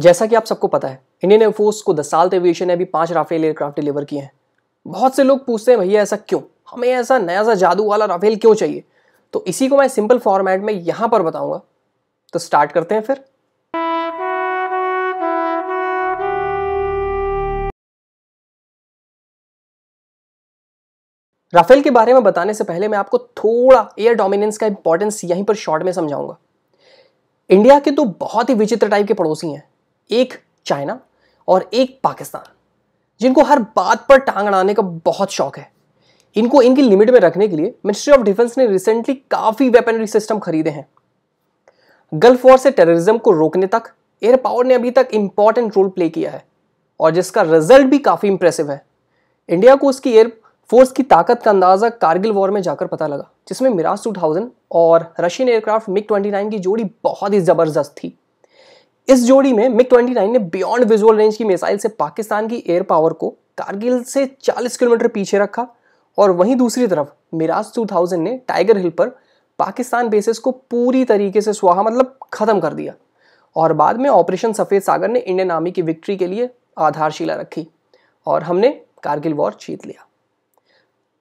जैसा कि आप सबको पता है इंडियन एयरफोर्स को साल एविएशन तो ने अभी पांच राफेल एयरक्राफ्ट डिलीवर किए हैं बहुत से लोग पूछते हैं भैया ऐसा क्यों हमें ऐसा नया सा जादू वाला राफेल क्यों चाहिए तो इसी को मैं सिंपल फॉर्मेट में यहां पर बताऊंगा तो स्टार्ट करते हैं फिर राफेल के बारे में बताने से पहले मैं आपको थोड़ा एयर डोमिनेंस का इंपॉर्टेंस यहीं पर शॉर्ट में समझाऊंगा इंडिया के तो बहुत ही विचित्र टाइप के पड़ोसी हैं एक चाइना और एक पाकिस्तान जिनको हर बात पर टांग अड़ाने का बहुत शौक है इनको इनकी लिमिट में रखने के लिए मिनिस्ट्री ऑफ डिफेंस ने रिसेंटली काफ़ी वेपनरी सिस्टम खरीदे हैं गल्फ वॉर से टेररिज्म को रोकने तक एयर पावर ने अभी तक इंपॉर्टेंट रोल प्ले किया है और जिसका रिजल्ट भी काफ़ी इंप्रेसिव है इंडिया को उसकी एयर फोर्स की ताकत का अंदाज़ा कारगिल वॉर में जाकर पता लगा जिसमें मिराज 2000 और रशियन एयरक्राफ्ट मिग 29 की जोड़ी बहुत ही ज़बरदस्त थी इस जोड़ी में मिग 29 ने बियॉन्ड विजुअल रेंज की मिसाइल से पाकिस्तान की एयर पावर को कारगिल से 40 किलोमीटर पीछे रखा और वहीं दूसरी तरफ मिराज 2000 ने टाइगर हिल पर पाकिस्तान बेसिस को पूरी तरीके से सुहा मतलब ख़त्म कर दिया और बाद में ऑपरेशन सफ़ेद सागर ने इंडियन आर्मी की विक्ट्री के लिए आधारशिला रखी और हमने कारगिल वॉर जीत लिया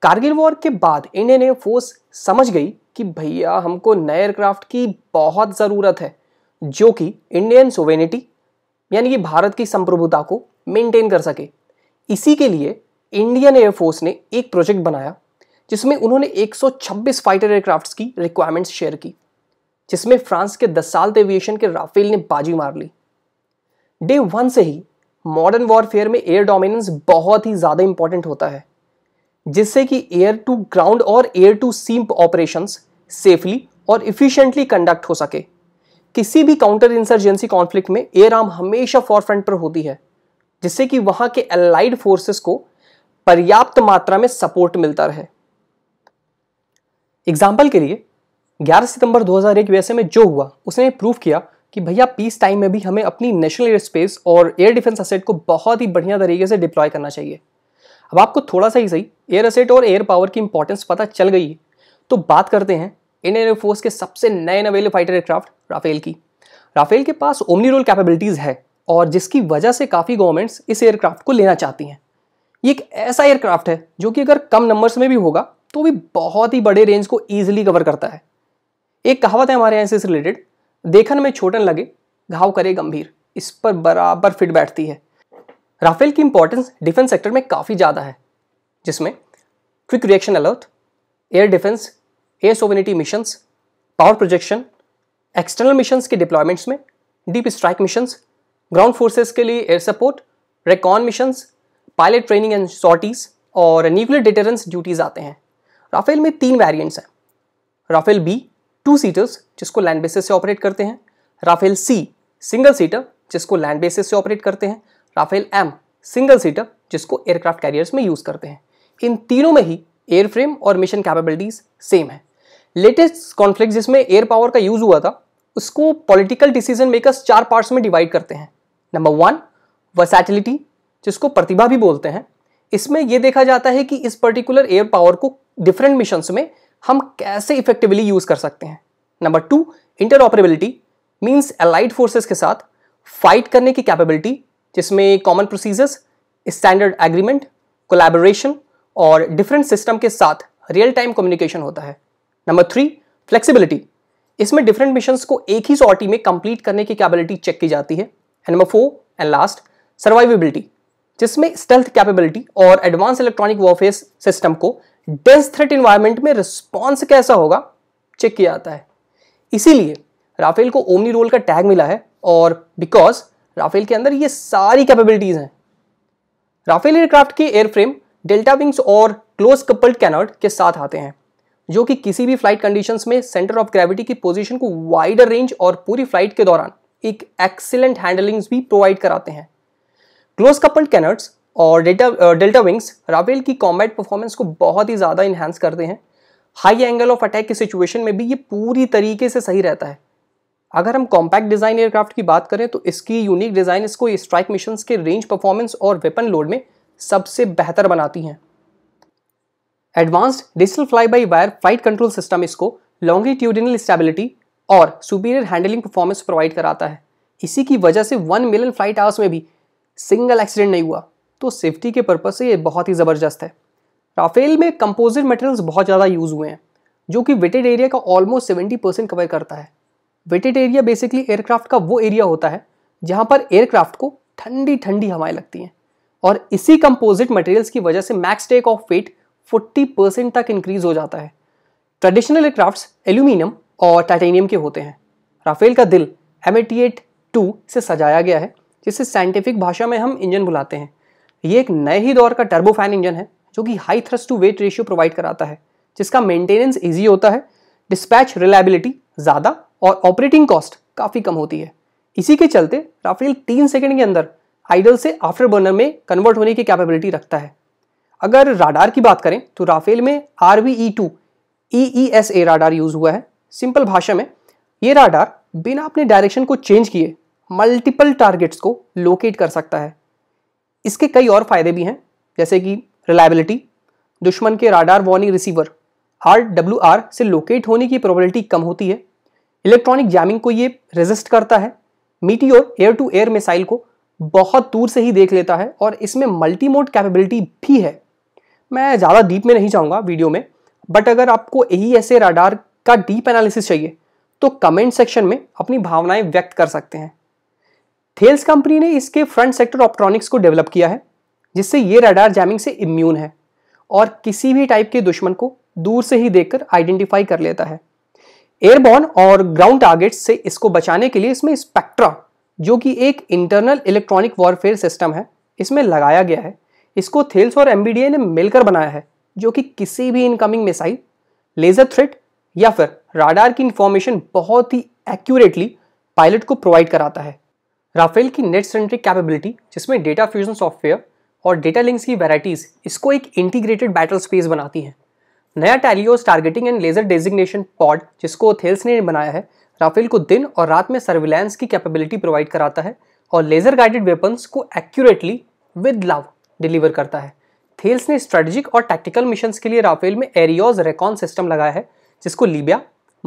कारगिल वॉर के बाद इंडियन एयरफोर्स समझ गई कि भैया हमको नए एयरक्राफ्ट की बहुत ज़रूरत है जो कि इंडियन सोवेनिटी यानी कि भारत की संप्रभुता को मेंटेन कर सके इसी के लिए इंडियन एयरफोर्स ने एक प्रोजेक्ट बनाया जिसमें उन्होंने 126 फाइटर एयरक्राफ्ट्स की रिक्वायरमेंट्स शेयर की जिसमें फ्रांस के साल एविएशन के राफेल ने बाजी मार ली डे वन से ही मॉडर्न वॉरफेयर में एयर डोमिनेंस बहुत ही ज़्यादा इंपॉर्टेंट होता है जिससे कि एयर टू ग्राउंड और एयर टू सीम्प ऑपरेशंस सेफली और इफिशियंटली कंडक्ट हो सके किसी भी काउंटर इंसर्जेंसी कॉन्फ्लिक्ट में एयर आर्म हमेशा फॉर फ्रंट पर होती है जिससे कि वहां के एलाइड फोर्सेस को पर्याप्त मात्रा में सपोर्ट मिलता रहे एग्जाम्पल के लिए 11 सितंबर 2001 यूएसए में जो हुआ उसने प्रूव किया कि भैया पीस टाइम में भी हमें अपनी नेशनल एयर स्पेस और एयर डिफेंस असेट को बहुत ही बढ़िया तरीके से डिप्लॉय करना चाहिए अब आपको थोड़ा सा ही सही एयर असेट और एयर पावर की इंपॉर्टेंस पता चल गई तो बात करते हैं इंडियन एयरफोर्स के सबसे नए नवेले फाइटर एयरक्राफ्ट राफेल की राफेल के पास ओमनी रोल कैपेबिलिटीज़ है और जिसकी वजह से काफ़ी गवर्नमेंट्स इस एयरक्राफ्ट को लेना चाहती हैं ये एक ऐसा एयरक्राफ्ट है जो कि अगर कम नंबर्स में भी होगा तो भी बहुत ही बड़े रेंज को ईजिली कवर करता है एक कहावत है हमारे यहाँ से रिलेटेड देखन में छोटन लगे घाव करे गंभीर इस पर बराबर फिट बैठती है राफेल की इंपॉर्टेंस डिफेंस सेक्टर में काफ़ी ज़्यादा है जिसमें quick reaction alert air defence air sovereignty mission power projection external mission के डिप्लॉयमेंट्स में deep strike mission ground forces के लिए air support recon mission pilot training and sorties और न्यूक्लियर डिटेरेंस ड्यूटीज आते हैं राफेल में तीन वेरियंट्स हैं राफेल बी टू सीटर्स जिसको लैंड बेसिस से ऑपरेट करते हैं राफेल सी सिंगल सीटर जिसको लैंड बेसिस से ऑपरेट करते हैं राफेल एम सिंगल सीटर जिसको एयरक्राफ्ट कैरियर्स में यूज़ करते हैं इन तीनों में ही एयरफ्रेम और मिशन कैपेबिलिटीज़ सेम है लेटेस्ट कॉन्फ्लिक्ट जिसमें एयर पावर का यूज़ हुआ था उसको पॉलिटिकल डिसीजन मेकर्स चार पार्ट्स में डिवाइड करते हैं नंबर वन वर्सैटिलिटी जिसको प्रतिभा भी बोलते हैं इसमें यह देखा जाता है कि इस पर्टिकुलर एयर पावर को डिफरेंट मिशंस में हम कैसे इफेक्टिवली यूज़ कर सकते हैं number two interoperability means allied forces के साथ फाइट करने की कैपेबिलिटी जिसमें common procedures standard agreement collaboration और डिफरेंट सिस्टम के साथ रियल टाइम कम्युनिकेशन होता है नंबर थ्री फ्लेक्सिबिलिटी इसमें डिफरेंट मिशन को एक ही सॉर्टी में कंप्लीट करने की कैपेबिलिटी चेक की जाती है and number four and last survivability जिसमें स्टेल्थ कैपेबिलिटी और एडवांस इलेक्ट्रॉनिक वॉरफेयर सिस्टम को डेंस थ्रेट इन्वायरमेंट में रिस्पॉन्स कैसा होगा चेक किया जाता है इसीलिए राफेल को ओमनी रोल का टैग मिला है और बिकॉज राफेल के अंदर ये सारी कैपेबिलिटीज़ हैं राफेल एयरक्राफ्ट के एयरफ्रेम डेल्टा विंग्स और क्लोज कपल्ड कैनॉट के साथ आते हैं जो कि किसी भी फ्लाइट कंडीशंस में सेंटर ऑफ ग्रेविटी की पोजीशन को वाइडर रेंज और पूरी फ्लाइट के दौरान एक एक्सेलेंट हैंडलिंग्स भी प्रोवाइड कराते हैं क्लोज कपल्ड कैनर्ट्स और डेल्टा डेल्टा विंग्स राफेल की कॉम्बैट परफॉर्मेंस को बहुत ही ज़्यादा इन्हांस करते हैं हाई एंगल ऑफ अटैक की सिचुएशन में भी ये पूरी तरीके से सही रहता है अगर हम कॉम्पैक्ट डिज़ाइन एयरक्राफ्ट की बात करें तो इसकी यूनिक डिज़ाइन इसको स्ट्राइक मिशन के रेंज परफॉर्मेंस और वेपन लोड में सबसे बेहतर बनाती हैं advanced digital fly by wire flight control system इसको लॉन्गिट्यूडिनल स्टेबिलिटी और सुपीरियर हैंडलिंग परफॉर्मेंस प्रोवाइड कराता है इसी की वजह से वन मिलियन फ्लाइट आवर्स में भी सिंगल एक्सीडेंट नहीं हुआ तो सेफ्टी के पर्पज से ये बहुत ही ज़बरदस्त है राफेल में कंपोजिट मटेरियल्स बहुत ज़्यादा यूज़ हुए हैं जो कि वेटेड एरिया का ऑलमोस्ट सेवेंटी परसेंट कवर करता है वेटेड एरिया बेसिकली एयरक्राफ्ट का वो एरिया होता है जहाँ पर एयरक्राफ्ट को ठंडी ठंडी हवाएं लगती हैं और इसी कंपोजिट मटेरियल्स की वजह से max take off weight forty percent तक इंक्रीज हो जाता है ट्रेडिशनल एयरक्राफ्ट्स एल्यूमिनियम और टाइटेनियम के होते हैं राफेल का दिल एम एट टू से सजाया गया है जिसे साइंटिफिक भाषा में हम इंजन बुलाते हैं ये एक नए ही दौर का टर्बोफैन इंजन है जो कि high thrust to weight ratio provide कराता है जिसका मेंटेनेंस ईजी होता है डिस्पैच रिलायबिलिटी ज़्यादा और ऑपरेटिंग कॉस्ट काफ़ी कम होती है इसी के चलते राफेल तीन सेकेंड के अंदर आइडल से आफ्टर बर्नर में कन्वर्ट होने की कैपेबिलिटी रखता है अगर राडार की बात करें तो राफेल में R V E two E E S A radar use हुआ है सिंपल भाषा में ये राडार बिना अपने डायरेक्शन को चेंज किए मल्टीपल टारगेट्स को लोकेट कर सकता है इसके कई और फ़ायदे भी हैं जैसे कि रिलायबिलिटी दुश्मन के radar warning receiver R W R से लोकेट होने की प्रोबेबिलिटी कम होती है इलेक्ट्रॉनिक जैमिंग को ये रेजिस्ट करता है Meteor air to air missile को बहुत दूर से ही देख लेता है और इसमें मल्टी मोड कैपेबिलिटी भी है मैं ज़्यादा डीप में नहीं जाऊँगा वीडियो में बट अगर आपको यही ऐसे राडार का डीप एनालिसिस चाहिए तो कमेंट सेक्शन में अपनी भावनाएं व्यक्त कर सकते हैं थेल्स कंपनी ने इसके फ्रंट सेक्टर ऑप्ट्रॉनिक्स को डेवलप किया है जिससे ये रडार जैमिंग से इम्यून है और किसी भी टाइप के दुश्मन को दूर से ही देखकर आइडेंटिफाई कर लेता है एयरबॉर्न और ग्राउंड टारगेट्स से इसको बचाने के लिए इसमें स्पेक्ट्रा जो कि एक इंटरनल इलेक्ट्रॉनिक वॉरफेयर सिस्टम है इसमें लगाया गया है इसको थेल्स और एम ने मिलकर बनाया है जो कि किसी भी इनकमिंग मिसाइल लेज़र थ्रेट या फिर राडार की इन्फॉर्मेशन बहुत ही एक्यूरेटली पायलट को प्रोवाइड कराता है राफेल की नेट सेंट्रिक कैपेबिलिटी जिसमें डेटा फ्यूजन सॉफ्टवेयर और डेटा लिंक्स की वेराइटीज़ इसको एक इंटीग्रेटेड बैटल स्पेस बनाती हैं नया Talios targeting and laser designation pod जिसको थेल्स ने बनाया है राफेल को दिन और रात में सर्विलेंस की कैपेबिलिटी प्रोवाइड कराता है और लेजर गाइडेड वेपन्स को एक्यूरेटली विद लव डिलीवर करता है थेल्स ने स्ट्रेटेजिक और टैक्टिकल मिशन के लिए राफेल में एरियोज रेकॉन सिस्टम लगाया है जिसको Libya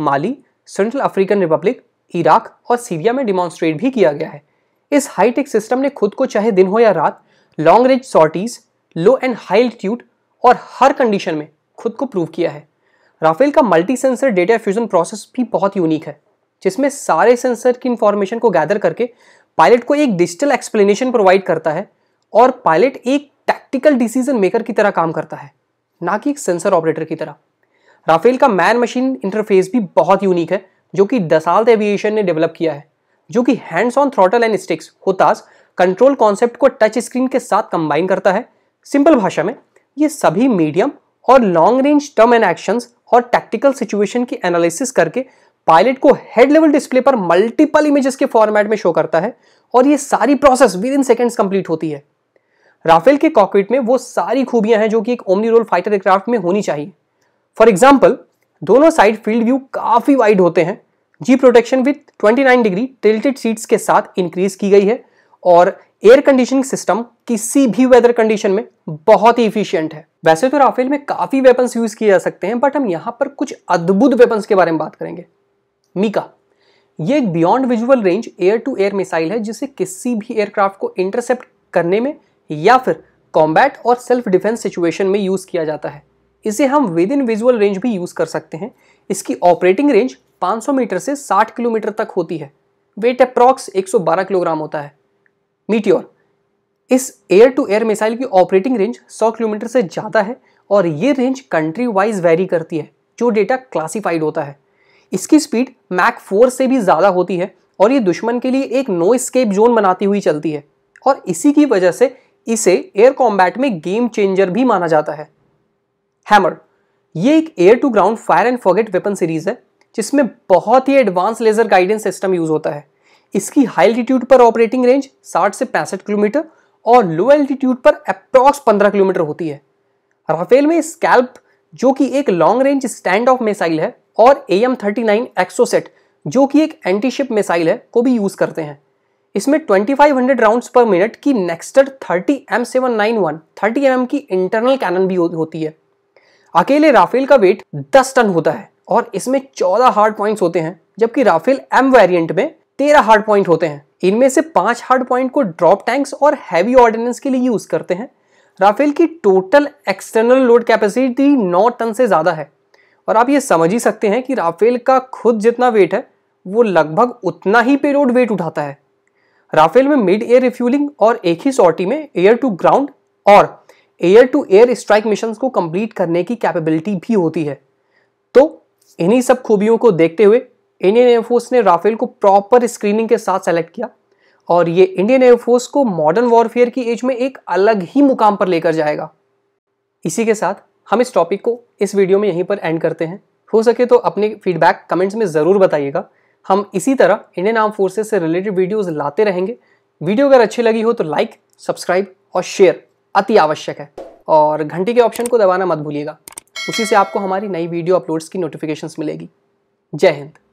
Mali Central African Republic Iraq और सीरिया में डिमॉन्स्ट्रेट भी किया गया है इस हाईटेक सिस्टम ने खुद को चाहे दिन हो या रात long range sorties low and high altitude और हर कंडीशन में खुद को प्रूव किया है राफेल का multi sensor data fusion process भी बहुत यूनिक है जिसमें सारे सेंसर की इंफॉर्मेशन को गैदर करके पायलट को एक डिजिटल एक्सप्लेनेशन प्रोवाइड करता है और पायलट एक टैक्टिकल डिसीजन मेकर की तरह काम करता है ना कि एक सेंसर ऑपरेटर की तरह राफेल का मैन मशीन इंटरफेस भी बहुत यूनिक है जो कि दसाल्त एविएशन ने डेवलप किया है जो कि hands on throttle and sticks HOTAS control concept को टच स्क्रीन के साथ कंबाइन करता है सिंपल भाषा में ये सभी मीडियम और long range term and actions और टैक्टिकल सिचुएशन की एनालिसिस करके पायलट को हेड लेवल डिस्प्ले पर मल्टीपल इमेजेस के फॉर्मेट में शो करता है और ये सारी process within seconds complete होती है राफेल के कॉकपिट में वो सारी खूबियां हैं जो कि एक ओमनी रोल फाइटर एयरक्राफ्ट में होनी चाहिए फॉर एग्जाम्पल दोनों साइड फील्ड व्यू काफ़ी वाइड होते हैं G protection with 29 degree tilted seats के साथ इंक्रीज की गई है और एयर कंडीशनिंग सिस्टम किसी भी वेदर कंडीशन में बहुत ही इफिशियंट है वैसे तो राफेल में काफ़ी वेपन्स यूज़ किए जा सकते हैं बट हम यहाँ पर कुछ अद्भुत वेपन्स के बारे में बात करेंगे मीका ये एक beyond visual range air to air missile है जिसे किसी भी एयरक्राफ्ट को इंटरसेप्ट करने में या फिर कॉम्बैट और सेल्फ डिफेंस सिचुएशन में यूज़ किया जाता है इसे हम विद इन विजुअल रेंज भी यूज़ कर सकते हैं इसकी ऑपरेटिंग रेंज 500 मीटर से 60 किलोमीटर तक होती है वेट अप्रॉक्स 112 किलोग्राम होता है मीटियोर इस एयर टू एयर मिसाइल की ऑपरेटिंग रेंज 100 किलोमीटर से ज़्यादा है और ये रेंज कंट्री वाइज वेरी करती है जो डेटा क्लासीफाइड होता है इसकी स्पीड मैक फोर से भी ज़्यादा होती है और ये दुश्मन के लिए एक नो स्केप जोन बनाती हुई चलती है और इसी की वजह से इसे एयर कॉम्बैट में गेम चेंजर भी माना जाता है हैमर ये एक air to ground fire and forget weapon series है जिसमें बहुत ही advance laser guidance system use होता है इसकी हाई एल्टीट्यूड पर ऑपरेटिंग रेंज 60 से पैंसठ किलोमीटर और लो एल्टीट्यूड पर अप्रॉक्स 15 किलोमीटर होती है राफेल में स्कैल्प जो कि एक long range stand off missile है और A M thirty nine Exocet जो कि एक एंटीशिप मिसाइल है को भी यूज करते हैं इसमें 2500 राउंड्स पर मिनट की Nexter 30 M seven nine one thirty M की इंटरनल कैनन भी हो, होती है अकेले राफेल का वेट 10 टन होता है और इसमें 14 हार्ड पॉइंट्स होते हैं जबकि राफेल एम वेरिएंट में 13 हार्ड पॉइंट होते हैं इनमें से पांच हार्ड पॉइंट को ड्रॉप टैंक्स और हैवी ऑर्डिनेंस के लिए यूज करते हैं राफेल की total external load capacity 9 ton से ज़्यादा है और आप ये समझ ही सकते हैं कि राफेल का खुद जितना वेट है वो लगभग उतना ही पेलोड वेट उठाता है राफेल में मिड एयर रिफ्यूलिंग और एक ही सॉर्टी में एयर टू ग्राउंड और air to air strike mission को कंप्लीट करने की कैपेबिलिटी भी होती है तो इन्हीं सब खूबियों को देखते हुए इंडियन एयरफोर्स ने राफेल को प्रॉपर स्क्रीनिंग के साथ सेलेक्ट किया और ये इंडियन एयरफोर्स को मॉडर्न वॉरफेयर की एज में एक अलग ही मुकाम पर लेकर जाएगा इसी के साथ हम इस टॉपिक को इस वीडियो में यहीं पर एंड करते हैं हो सके तो अपने फीडबैक कमेंट्स में ज़रूर बताइएगा हम इसी तरह इंडियन आर्म फोर्सेज से रिलेटेड वीडियोज़ लाते रहेंगे वीडियो अगर अच्छी लगी हो तो लाइक सब्सक्राइब और शेयर अति आवश्यक है और घंटी के ऑप्शन को दबाना मत भूलिएगा उसी से आपको हमारी नई वीडियो अपलोड्स की नोटिफिकेशन मिलेगी जय हिंद